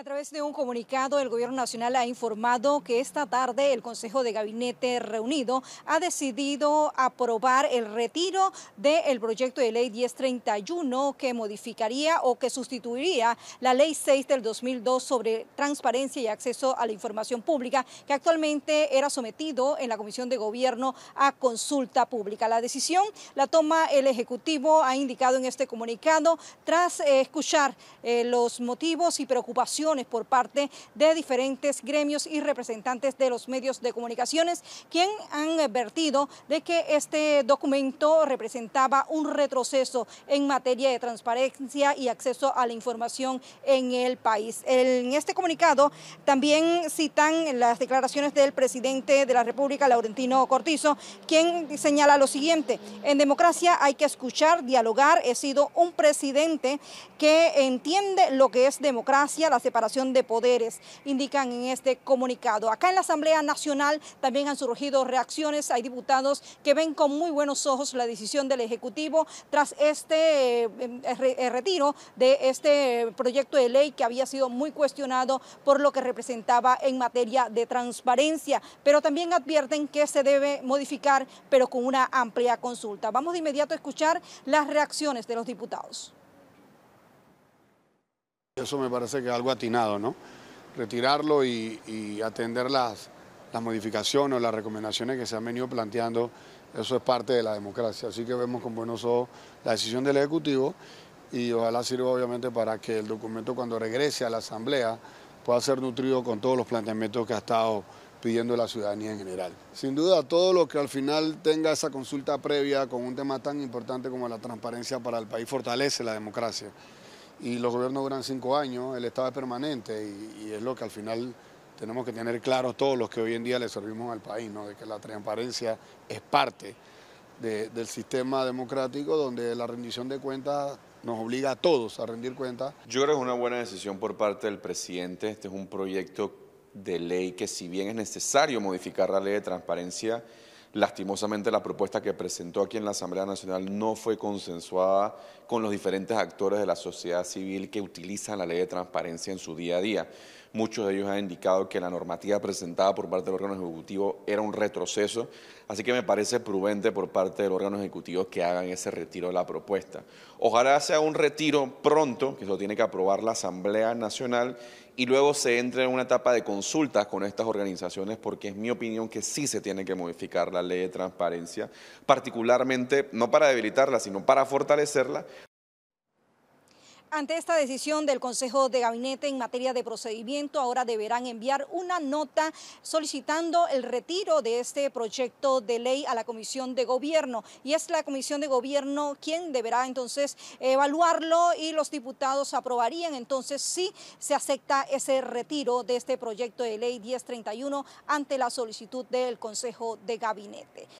A través de un comunicado, el Gobierno Nacional ha informado que esta tarde el Consejo de Gabinete reunido ha decidido aprobar el retiro del proyecto de ley 1031 que modificaría o que sustituiría la ley 6 del 2002 sobre transparencia y acceso a la información pública que actualmente era sometido en la Comisión de Gobierno a consulta pública. La decisión la toma el Ejecutivo, ha indicado en este comunicado, tras eh, escuchar eh, los motivos y preocupaciones por parte de diferentes gremios y representantes de los medios de comunicaciones, quien han advertido de que este documento representaba un retroceso en materia de transparencia y acceso a la información en el país. En este comunicado también citan las declaraciones del presidente de la República, Laurentino Cortizo, quien señala lo siguiente, en democracia hay que escuchar, dialogar, he sido un presidente que entiende lo que es democracia, la separación de poderes, indican en este comunicado. Acá en la Asamblea Nacional también han surgido reacciones, hay diputados que ven con muy buenos ojos la decisión del Ejecutivo tras este eh, eh, retiro de este proyecto de ley que había sido muy cuestionado por lo que representaba en materia de transparencia, pero también advierten que se debe modificar, pero con una amplia consulta. Vamos de inmediato a escuchar las reacciones de los diputados. Eso me parece que es algo atinado, ¿no? Retirarlo y, atender las, las modificaciones o las recomendaciones que se han venido planteando, eso es parte de la democracia. Así que vemos con buenos ojos la decisión del Ejecutivo y ojalá sirva obviamente para que el documento cuando regrese a la Asamblea pueda ser nutrido con todos los planteamientos que ha estado pidiendo la ciudadanía en general. Sin duda, todo lo que al final tenga esa consulta previa con un tema tan importante como la transparencia para el país fortalece la democracia y los gobiernos duran cinco años, el Estado es permanente y, es lo que al final tenemos que tener claro todos los que hoy en día le servimos al país, ¿no? de que la transparencia es parte del sistema democrático donde la rendición de cuentas nos obliga a todos a rendir cuentas. Yo creo que es una buena decisión por parte del presidente, este es un proyecto de ley que si bien es necesario modificar la ley de transparencia, Lastimosamente la propuesta que presentó aquí en la Asamblea Nacional no fue consensuada con los diferentes actores de la sociedad civil que utilizan la ley de transparencia en su día a día. Muchos de ellos han indicado que la normativa presentada por parte del órgano ejecutivo era un retroceso, así que me parece prudente por parte del órgano ejecutivo que hagan ese retiro de la propuesta. Ojalá sea un retiro pronto, que eso tiene que aprobar la Asamblea Nacional, y luego se entre en una etapa de consultas con estas organizaciones, porque es mi opinión que sí se tiene que modificar la ley de transparencia, particularmente no para debilitarla, sino para fortalecerla, ante esta decisión del Consejo de Gabinete en materia de procedimiento, ahora deberán enviar una nota solicitando el retiro de este proyecto de ley a la Comisión de Gobierno. Y es la Comisión de Gobierno quien deberá entonces evaluarlo y los diputados aprobarían entonces si se acepta ese retiro de este proyecto de ley 1031 ante la solicitud del Consejo de Gabinete.